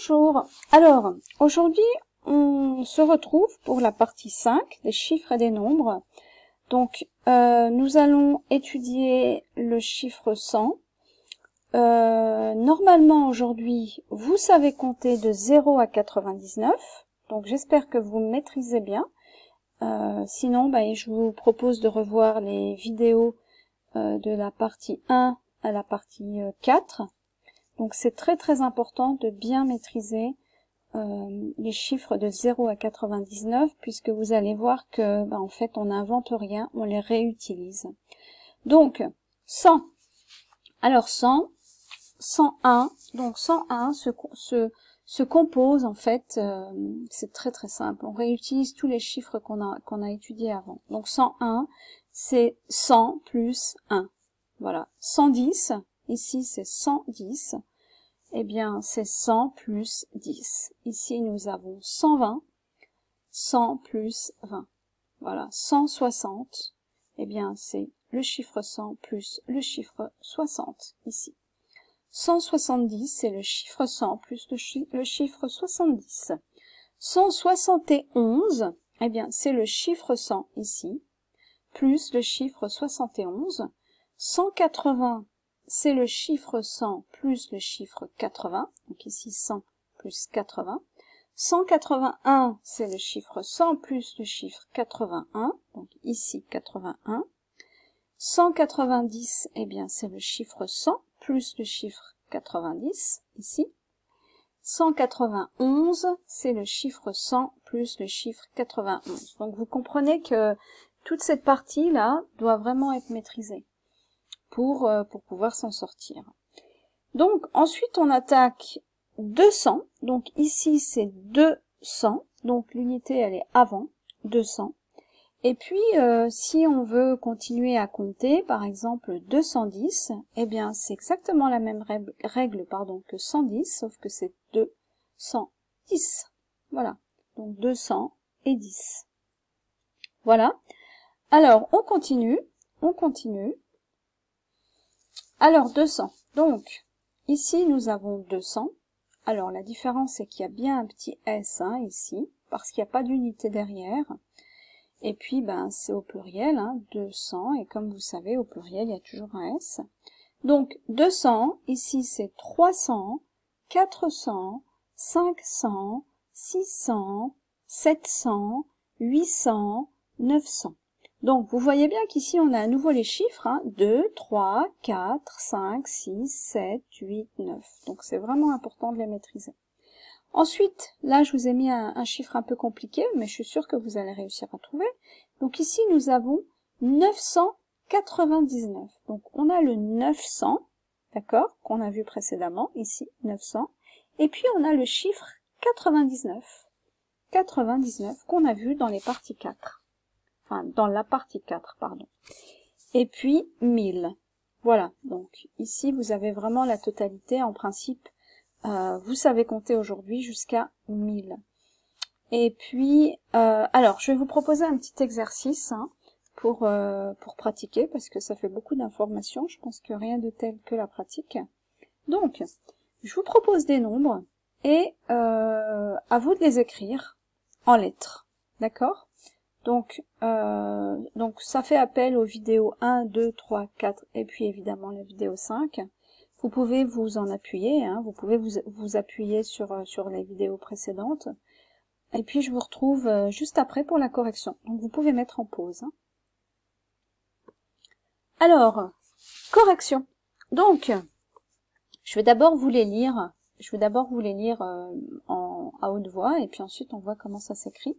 Bonjour Alors, aujourd'hui, on se retrouve pour la partie 5 des chiffres et des nombres. Donc, euh, nous allons étudier le chiffre 100. Euh, normalement, aujourd'hui, vous savez compter de 0 à 99. Donc, j'espère que vous maîtrisez bien. Euh, sinon, bah, je vous propose de revoir les vidéos de la partie 1 à la partie 4 donc c'est très très important de bien maîtriser euh, les chiffres de 0 à 99 puisque vous allez voir que bah, en fait on n'invente rien, on les réutilise. Donc 100. Alors 100, 101. Donc 101 se, compose en fait, euh, c'est très très simple, on réutilise tous les chiffres qu'on a, qu'on a étudiés avant. Donc 101, c'est 100 plus 1. Voilà. 110, Ici, c'est 110. Eh bien, c'est 100 plus 10. Ici, nous avons 120. 100 plus 20. Voilà, 160. Eh bien, c'est le chiffre 100 plus le chiffre 60 ici. 170, c'est le chiffre 100 plus le, le chiffre 70. 171, eh bien, c'est le chiffre 100 ici, plus le chiffre 71. 180, c'est le chiffre 100 plus le chiffre 80, donc ici 100 plus 80. 181, c'est le chiffre 100 plus le chiffre 81, donc ici 81. 190, eh bien c'est le chiffre 100 plus le chiffre 90, ici. 191, c'est le chiffre 100 plus le chiffre 91. Donc vous comprenez que toute cette partie-là doit vraiment être maîtrisée pour, euh, pour pouvoir s'en sortir. Donc ensuite on attaque 200. Donc ici c'est 200. Donc l'unité elle est avant 200. Et puis euh, si on veut continuer à compter, par exemple 210, eh bien c'est exactement la même règle, pardon, que 110, sauf que c'est 210. Voilà. Donc 200 et 10. Voilà. Alors on continue, on continue. Alors, 200. Donc, ici, nous avons 200. Alors, la différence, c'est qu'il y a bien un petit S hein, ici, parce qu'il n'y a pas d'unité derrière. Et puis, ben, c'est au pluriel, hein, 200. Et comme vous savez, au pluriel, il y a toujours un S. Donc, 200, ici, c'est 300, 400, 500, 600, 700, 800, 900. Donc vous voyez bien qu'ici on a à nouveau les chiffres 2, 3, 4, 5, 6, 7, 8, 9. Donc c'est vraiment important de les maîtriser. Ensuite, là je vous ai mis un, un, chiffre un peu compliqué, mais je suis sûre que vous allez réussir à trouver. Donc ici nous avons 999. Donc on a le 900, d'accord, qu'on a vu précédemment, ici 900. Et puis on a le chiffre 99. 99 qu'on a vu dans les parties 4 enfin dans la partie 4, pardon. Et puis 1000. Voilà, donc ici vous avez vraiment la totalité. En principe, euh, vous savez compter aujourd'hui jusqu'à 1000. Et puis, euh, alors je vais vous proposer un petit exercice hein, pour, euh, pour pratiquer, parce que ça fait beaucoup d'informations. Je pense que rien de tel que la pratique. Donc, je vous propose des nombres et à vous de les écrire en lettres. D'accord donc, euh, donc ça fait appel aux vidéos 1, 2, 3, 4 et puis évidemment la vidéo 5. Vous pouvez vous en appuyer, hein. vous pouvez vous, appuyer sur, euh, sur les vidéos précédentes. Et puis je vous retrouve euh, juste après pour la correction. Donc vous pouvez mettre en pause. Hein. Alors, correction. Donc, je vais d'abord vous les lire. Je vais d'abord vous les lire en, à haute voix et puis ensuite on voit comment ça s'écrit.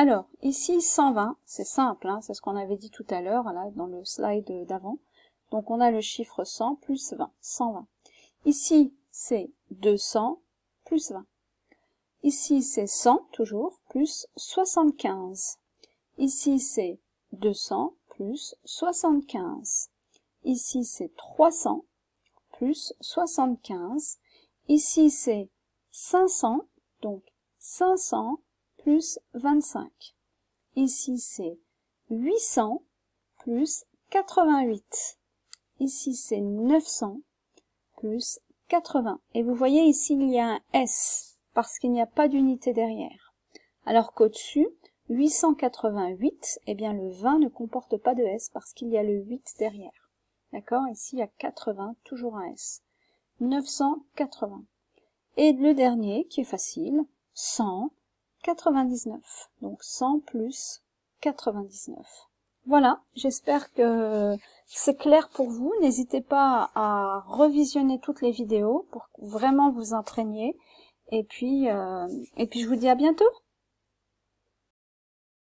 Alors, ici, 120, c'est simple, hein, c'est ce qu'on avait dit tout à l'heure, là, dans le slide d'avant. Donc, on a le chiffre 100 plus 20, 120. Ici, c'est 200 plus 20. Ici, c'est 100, toujours, plus 75. Ici, c'est 200 plus 75. Ici, c'est 300 plus 75. Ici, c'est 500, donc 500 25. Ici, c'est 800 plus 88. Ici, c'est 900 plus 80. Et vous voyez ici, il y a un S parce qu'il n'y a pas d'unité derrière. Alors qu'au-dessus, 888, eh bien le 20 ne comporte pas de S parce qu'il y a le 8 derrière. D'accord Ici, il y a 80, toujours un S. 980. Et le dernier, qui est facile, 100 99. Donc 100 plus 99. Voilà, j'espère que c'est clair pour vous. N'hésitez pas à revisionner toutes les vidéos pour vraiment vous entraîner. Et puis, euh, et puis je vous dis à bientôt